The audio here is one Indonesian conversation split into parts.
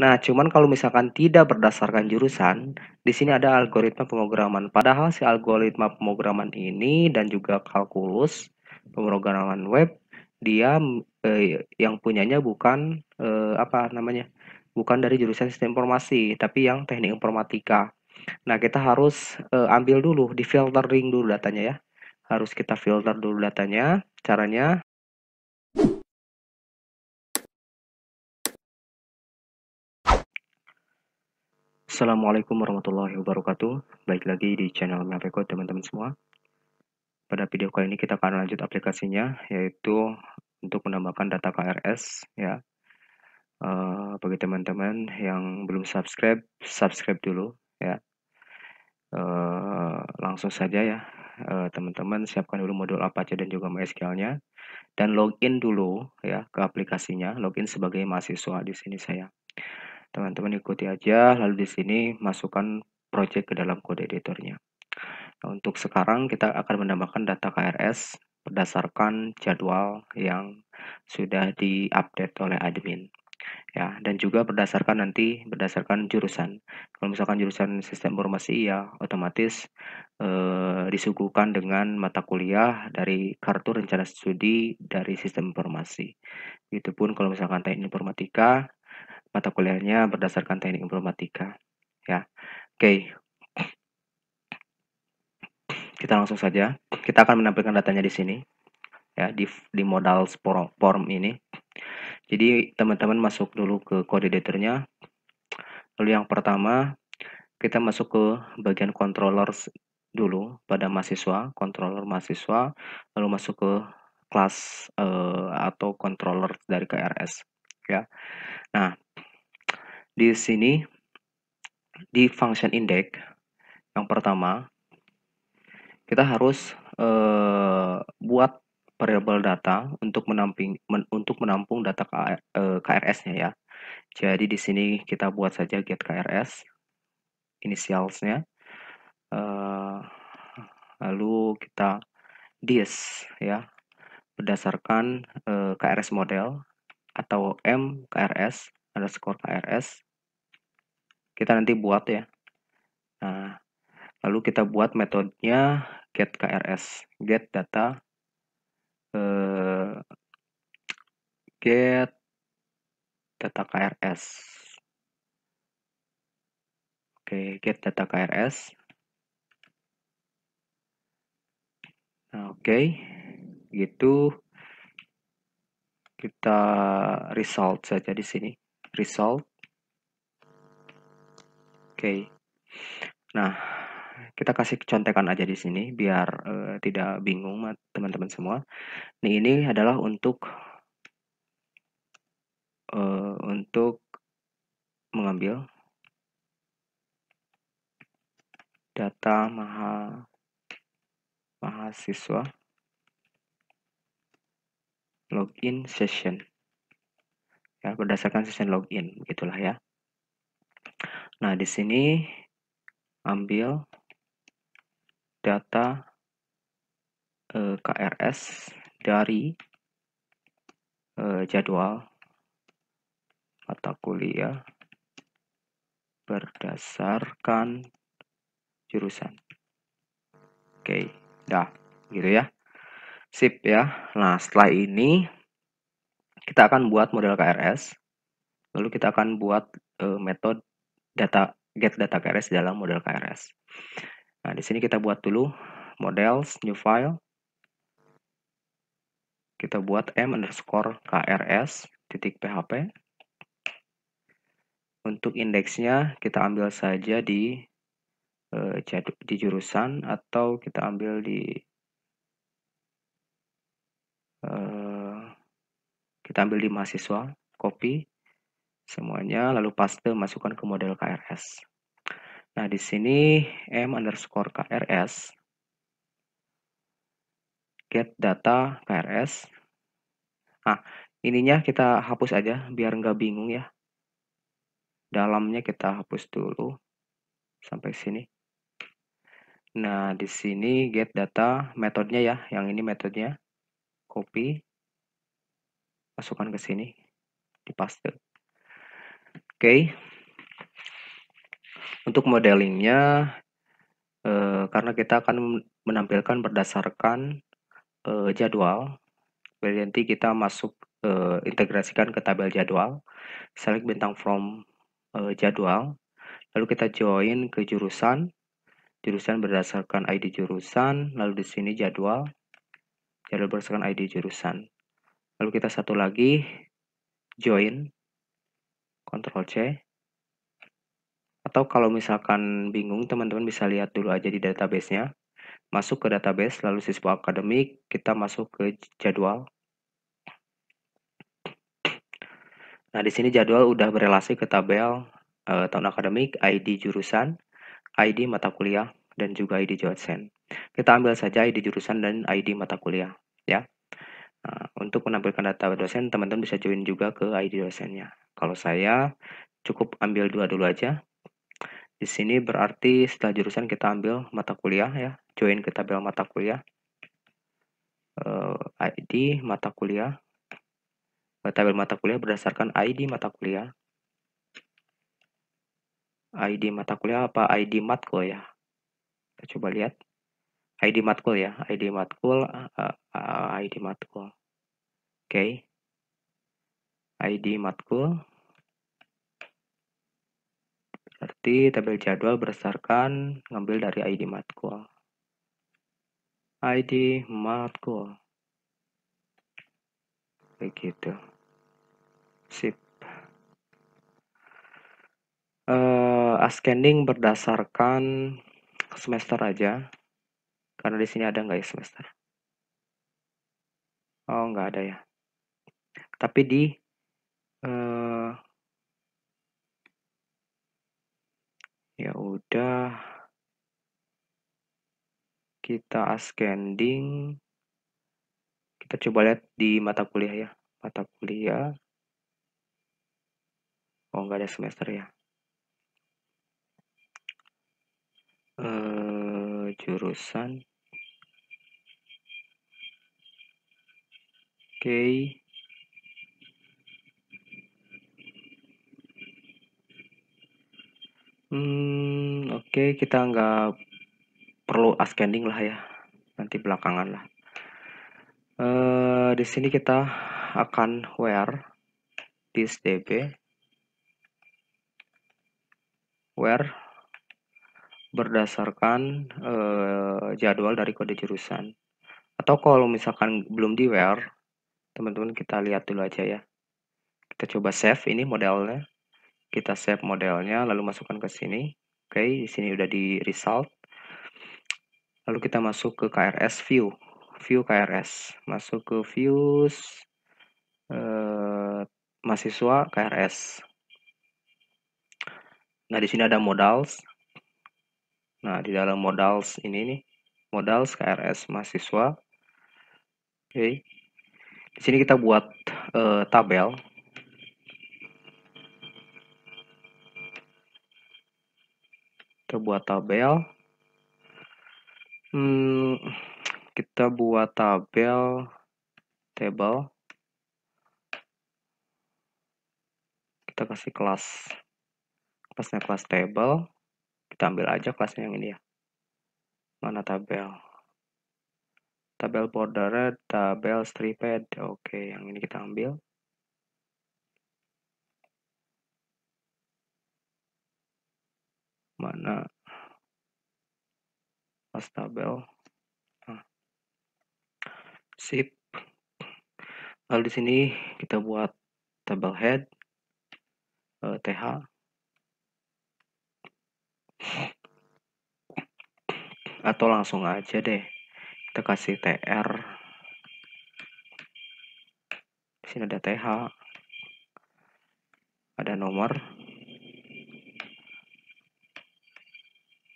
Nah, cuman kalau misalkan tidak berdasarkan jurusan, di sini ada algoritma pemrograman. Padahal si algoritma pemrograman ini dan juga kalkulus pemrograman web dia eh, yang punyanya bukan eh, apa namanya? bukan dari jurusan sistem informasi, tapi yang teknik informatika. Nah, kita harus eh, ambil dulu, di filtering dulu datanya ya. Harus kita filter dulu datanya. Caranya Assalamualaikum warahmatullahi wabarakatuh Baik lagi di channel Mavico teman-teman semua Pada video kali ini kita akan lanjut aplikasinya Yaitu untuk menambahkan data KRS ya. Uh, bagi teman-teman yang belum subscribe, subscribe dulu ya. Uh, langsung saja ya eh, teman-teman uh, siapkan dulu modul Apache dan juga MySQL-nya dan login dulu ya ke aplikasinya login sebagai mahasiswa di sini saya teman-teman ikuti aja lalu di sini masukkan project ke dalam kode editornya nah, untuk sekarang kita akan menambahkan data KRS berdasarkan jadwal yang sudah diupdate oleh admin ya dan juga berdasarkan nanti berdasarkan jurusan kalau misalkan jurusan sistem informasi ya otomatis eh, disuguhkan dengan mata kuliah dari kartu rencana studi dari sistem informasi itu pun kalau misalkan teknik informatika mata kuliahnya berdasarkan teknik informatika. Ya, oke. Okay. Kita langsung saja. Kita akan menampilkan datanya di sini, ya di di modal form ini. Jadi teman-teman masuk dulu ke kode editornya. Lalu yang pertama kita masuk ke bagian controller dulu pada mahasiswa, controller mahasiswa, lalu masuk ke kelas uh, atau controller dari KRS ya. Nah, di sini di function index yang pertama kita harus eh, buat variable data untuk menamping men, untuk menampung data KRS-nya eh, ya. Jadi di sini kita buat saja get KRS inisialnya. Uh, eh, lalu kita dis ya berdasarkan KRS model atau M KRS ada skor KRS kita nanti buat ya nah lalu kita buat metodenya get krs get data eh, get data krs oke get data krs nah, oke gitu kita result saja di sini result Oke. Nah, kita kasih contekan aja di sini biar uh, tidak bingung teman-teman semua. Nih ini adalah untuk uh, untuk mengambil data maha mahasiswa login session ya berdasarkan session login gitulah ya Nah, di sini ambil data e, eh, KRS dari e, jadwal mata kuliah berdasarkan jurusan. Oke, dah gitu ya. Sip ya. Nah, setelah ini kita akan buat model KRS. Lalu kita akan buat e, metode data get data KRS dalam model KRS. Nah, di sini kita buat dulu models new file. Kita buat m underscore KRS titik PHP. Untuk indeksnya kita ambil saja di eh, di jurusan atau kita ambil di eh, kita ambil di mahasiswa, copy, semuanya, lalu paste masukkan ke model KRS. Nah, di sini M underscore KRS, get data KRS. Nah, ininya kita hapus aja, biar nggak bingung ya. Dalamnya kita hapus dulu, sampai sini. Nah, di sini get data metodenya ya, yang ini metodenya, copy, masukkan ke sini, dipaste. Oke. Untuk modelingnya, eh, karena kita akan menampilkan berdasarkan eh, jadwal, berarti kita masuk eh, integrasikan ke tabel jadwal, select bintang from eh, jadwal, lalu kita join ke jurusan, jurusan berdasarkan ID jurusan, lalu di sini jadwal, jadwal berdasarkan ID jurusan. Lalu kita satu lagi, join, Ctrl C. Atau kalau misalkan bingung, teman-teman bisa lihat dulu aja di databasenya. Masuk ke database, lalu siswa akademik, kita masuk ke jadwal. Nah, di sini jadwal udah berelasi ke tabel eh, tahun akademik, ID jurusan, ID mata kuliah, dan juga ID sen. Kita ambil saja ID jurusan dan ID mata kuliah, ya. Nah, untuk menampilkan data dosen, teman-teman bisa join juga ke ID dosennya. Kalau saya cukup ambil dua dulu aja. Di sini berarti setelah jurusan kita ambil mata kuliah ya, join ke tabel mata kuliah. Eh, ID mata kuliah. Eh, tabel mata kuliah berdasarkan ID mata kuliah. ID mata kuliah apa ID matkul ya? Kita coba lihat. ID matkul ya, ID matkul, uh, eh, uh, eh, ID matkul. Oke. Okay. ID matkul. Berarti tabel jadwal berdasarkan ngambil dari ID matkul. ID matkul. Begitu. Sip. Uh, eh, ascending berdasarkan semester aja karena di sini ada nggak ya semester? Oh, nggak ada ya. Tapi di uh, ya udah kita ascending kita coba lihat di mata kuliah ya mata kuliah oh nggak ada semester ya uh, jurusan okay. Hmm, oke okay, kita nggak perlu ascending lah ya nanti belakangan lah. Uh, di sini kita akan where this db where berdasarkan uh, jadwal dari kode jurusan atau kalau misalkan belum di where teman-teman kita lihat dulu aja ya kita coba save ini modelnya kita save modelnya lalu masukkan ke sini oke di sini udah di result lalu kita masuk ke KRS view view KRS masuk ke views eh, mahasiswa KRS nah di sini ada modals nah di dalam modals ini nih modals KRS mahasiswa oke di sini kita buat uh, tabel. Kita buat tabel. Hmm, kita buat tabel table. Kita kasih kelas. Kelasnya kelas table. Kita ambil aja kelasnya yang ini ya. Mana tabel? tabel border tabel striped. Oke, yang ini kita ambil. Mana? Pas tabel. Nah. Sip. Lalu di sini kita buat tabel head. Eh, TH. Atau langsung aja deh kita kasih tr di sini ada th ada nomor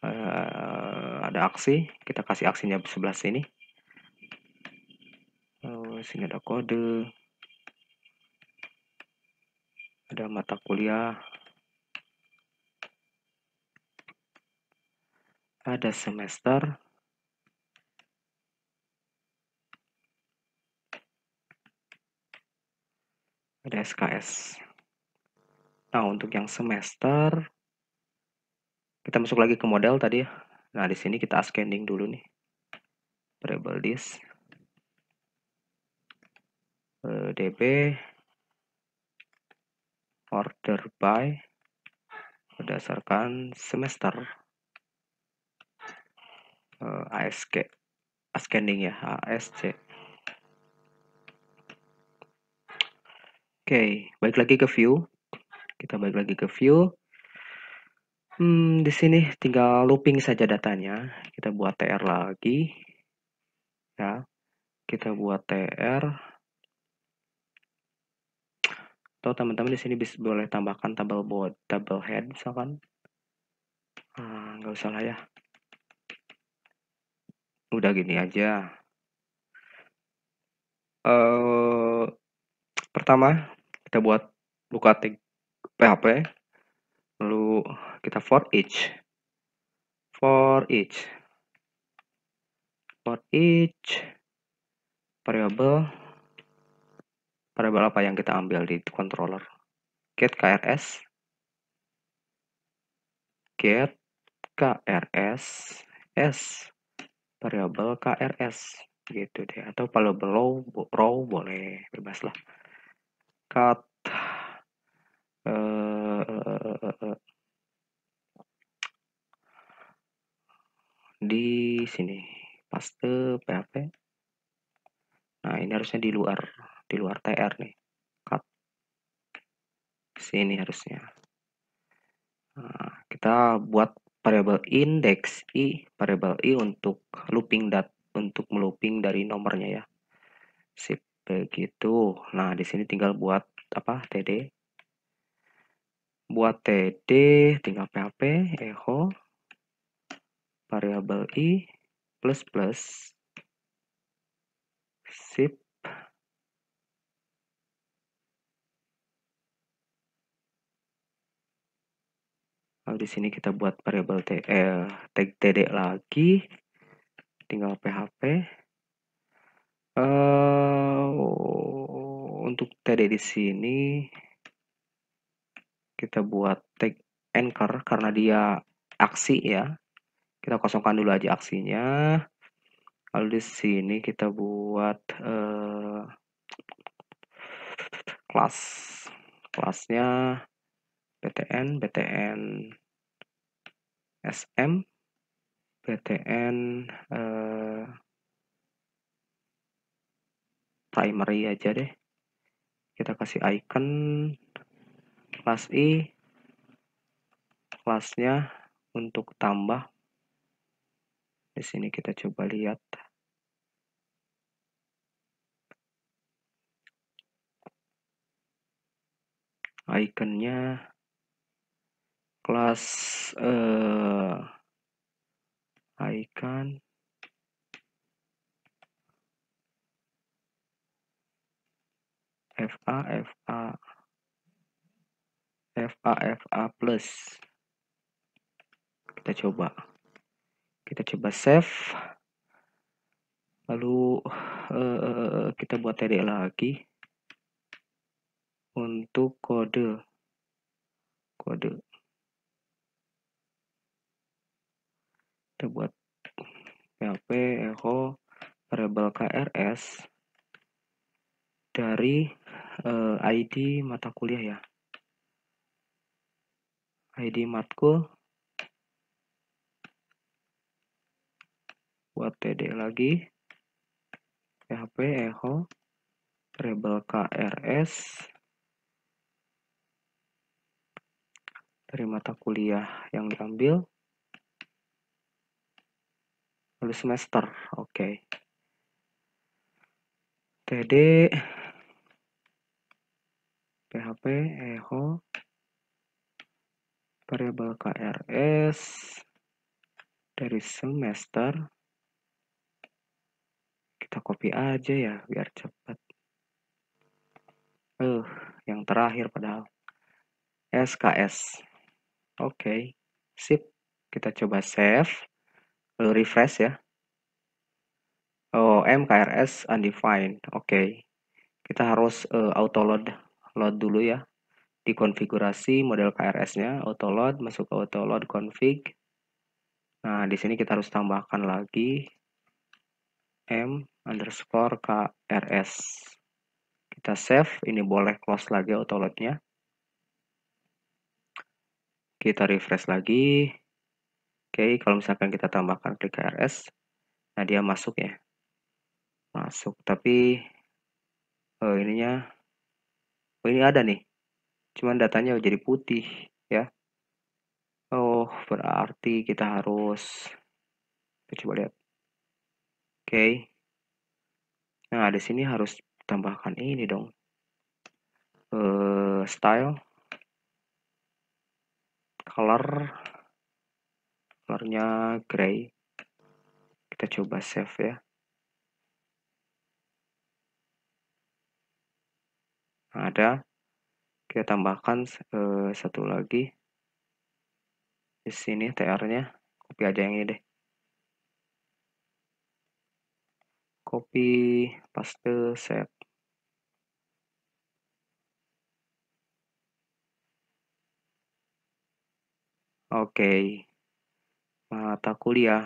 eh, ada aksi kita kasih aksinya sebelah sini lalu eh, sini ada kode ada mata kuliah ada semester ada SKS. Nah, untuk yang semester kita masuk lagi ke model tadi ya. Nah, di sini kita ascending dulu nih. Variable this eh, DB order by berdasarkan semester eh, ASK ascending ya ASC Oke, balik lagi ke view. Kita balik lagi ke view. Hmm, di sini tinggal looping saja datanya. Kita buat TR lagi. Ya. Kita buat TR. Atau teman-teman di sini bisa boleh tambahkan tabel board, tabel head misalkan. Ah, nggak hmm, usah lah ya. Udah gini aja. Uh, pertama kita buat buka tag PHP lalu kita for each for each for each variable variable apa yang kita ambil di controller get krs get krs s variable krs gitu deh atau kalau below row boleh bebas lah kata uh, eh, eh, eh, di sini paste PHP. Nah, ini harusnya di luar di luar TR nih. Cut. Sini harusnya. Nah, kita buat variable index i, variable i untuk looping dat untuk meloping dari nomornya ya. Sip begitu nah di sini tinggal buat apa td buat td tinggal php echo variable i plus plus sip Lalu di sini kita buat variable t, eh, tag td lagi, tinggal php uh, untuk TD di sini kita buat tag anchor karena dia aksi ya. Kita kosongkan dulu aja aksinya. Lalu di sini kita buat uh, kelas kelasnya BTN BTN SM BTN uh, eh, primary iya aja deh kita kasih icon kelas i kelasnya untuk tambah di sini kita coba lihat ikonnya kelas eh, icon FA FA FA FA plus kita coba kita coba save lalu uh, kita buat tadi lagi untuk kode kode kita buat php echo variable krs dari uh, eh, ID mata kuliah ya. ID matkul buat TD lagi PHP echo rebel KRS dari mata kuliah yang diambil lalu semester oke okay. TD PHP echo variable KRS dari semester kita copy aja ya biar cepat eh uh, yang terakhir padahal SKS oke okay. sip kita coba save lalu refresh ya oh MKRS undefined oke okay. kita harus uh, autoload load dulu ya. di konfigurasi model KRS-nya, auto load masuk ke auto load config. Nah, di sini kita harus tambahkan lagi m underscore KRS. Kita save, ini boleh close lagi auto load-nya. Kita refresh lagi. Oke, kalau misalkan kita tambahkan klik KRS, nah dia masuk ya. Masuk, tapi oh, ininya Oh, ini ada nih. Cuman datanya jadi putih, ya. Oh, berarti kita harus kita coba lihat. Oke. Okay. Nah, di sini harus tambahkan ini dong. Uh, style color warnanya gray kita coba save ya ada kita tambahkan eh, satu lagi di sini tr-nya copy aja yang ini deh copy paste set Oke, okay. mata kuliah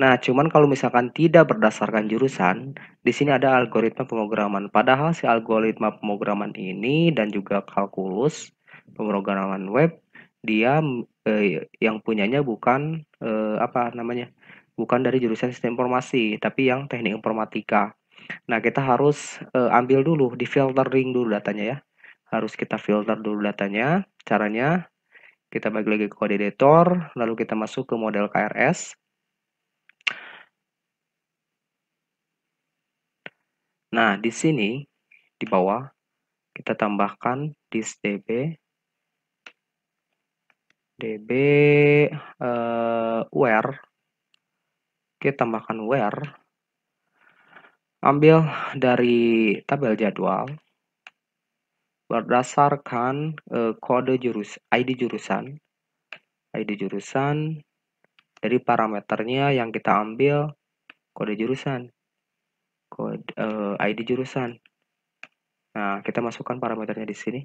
Nah, cuman kalau misalkan tidak berdasarkan jurusan, di sini ada algoritma pemrograman. Padahal si algoritma pemrograman ini dan juga kalkulus pemrograman web dia eh, yang punyanya bukan eh, apa namanya? bukan dari jurusan sistem informasi, tapi yang teknik informatika. Nah, kita harus eh, ambil dulu, di filtering dulu datanya ya. Harus kita filter dulu datanya. Caranya kita bagi lagi ke kode editor, lalu kita masuk ke model KRS Nah, di sini di bawah kita tambahkan this db uh, where kita tambahkan where ambil dari tabel jadwal berdasarkan uh, kode jurus ID jurusan ID jurusan dari parameternya yang kita ambil kode jurusan kode uh, eh, ID jurusan. Nah, kita masukkan parameternya di sini.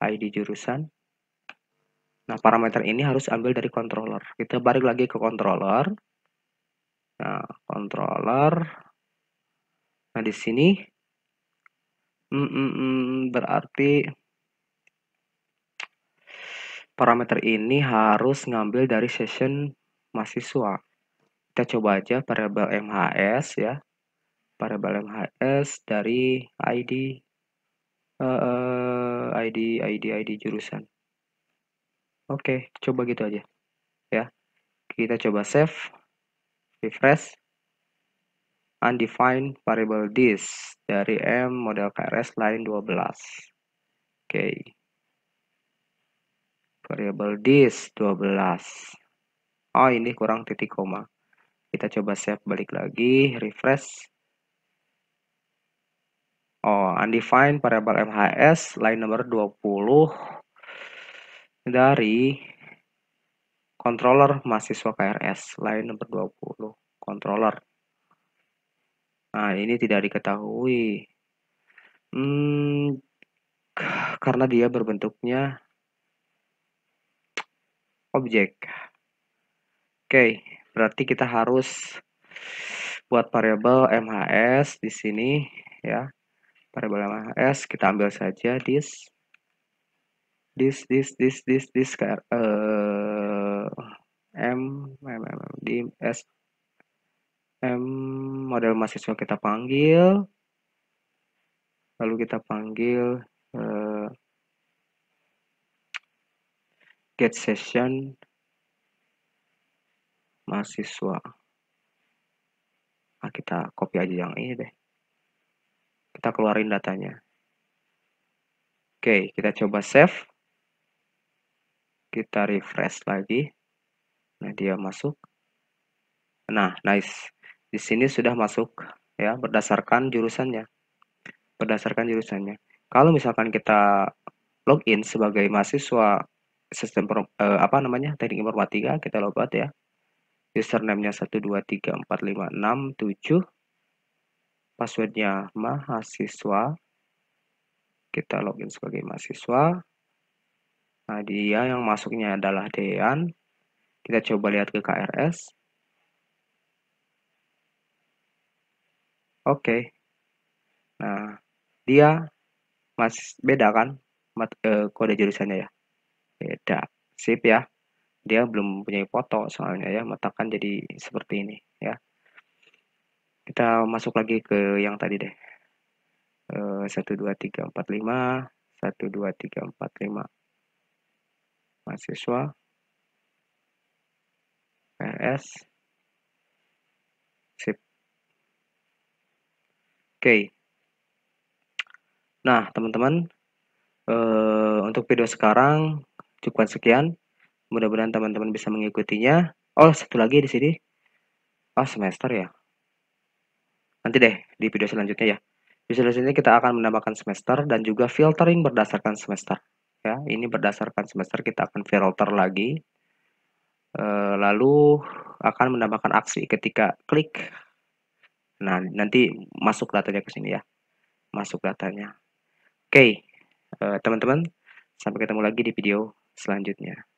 ID jurusan. Nah, parameter ini harus ambil dari controller. Kita balik lagi ke controller. Nah, controller. Nah, di sini mm, mm, mm, berarti parameter ini harus ngambil dari session mahasiswa. Kita coba aja variable MHS ya variabel MHS HS dari ID uh, eh, eh, ID ID ID jurusan. Oke, okay, coba gitu aja. Ya. Kita coba save, refresh undefined variable this dari M model KRS line 12. Oke. Okay. Variable this 12. Oh, ini kurang titik koma. Kita coba save balik lagi, refresh Oh, undefined variable MHS line number 20 dari controller mahasiswa KRS line number 20 controller. Nah, ini tidak diketahui. Hmm, karena dia berbentuknya objek. Oke, okay, berarti kita harus buat variable MHS di sini ya parabola s kita ambil saja this this this this this this uh, eh, m, m, m di s m model mahasiswa kita panggil lalu kita panggil uh, get session mahasiswa nah, kita copy aja yang ini deh kita keluarin datanya. Oke, kita coba save. Kita refresh lagi. Nah, dia masuk. Nah, nice. Di sini sudah masuk ya berdasarkan jurusannya. Berdasarkan jurusannya. Kalau misalkan kita login sebagai mahasiswa sistem eh, apa namanya? Teknik Informatika, kita logout ya. Username-nya 1234567 passwordnya mahasiswa kita login sebagai mahasiswa nah dia yang masuknya adalah Dean kita coba lihat ke KRS oke okay. nah dia masih beda kan eh, kode jurusannya ya beda sip ya dia belum punya foto soalnya ya matakan jadi seperti ini ya kita masuk lagi ke yang tadi deh. Eh, satu dua tiga empat lima satu dua tiga empat lima mahasiswa rs sip oke okay. nah teman-teman uh, untuk video sekarang cukup sekian mudah-mudahan teman-teman bisa mengikutinya oh satu lagi di sini oh semester ya Nanti deh di video selanjutnya ya. Di video selanjutnya kita akan menambahkan semester dan juga filtering berdasarkan semester. Ya, ini berdasarkan semester kita akan filter lagi. E, lalu akan menambahkan aksi ketika klik. Nah, nanti masuk datanya ke sini ya. Masuk datanya. Oke, eh, teman-teman, sampai ketemu lagi di video selanjutnya.